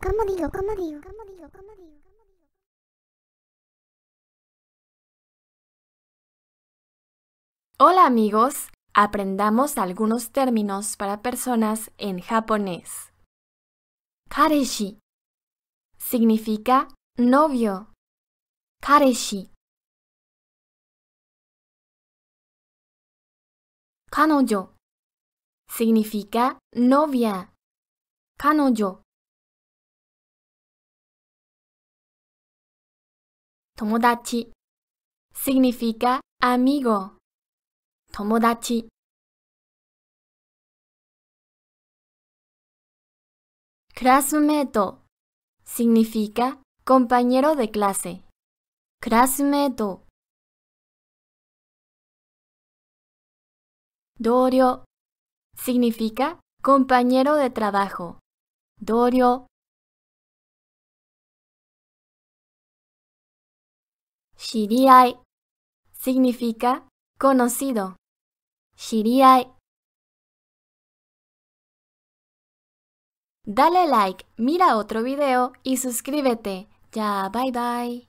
¿Cómo digo? ¿Cómo digo? digo? digo? Hola amigos, aprendamos algunos términos para personas en japonés. Kareshi significa novio. Kareshi. Kanojo significa novia. Kanojo. Tomodachi significa amigo. Tomodachi. Classmate significa compañero de clase. Classmate. Dorio significa compañero de trabajo. Dorio. Shiriai significa conocido. Shiriai. Dale like, mira otro video y suscríbete. Ya, bye bye.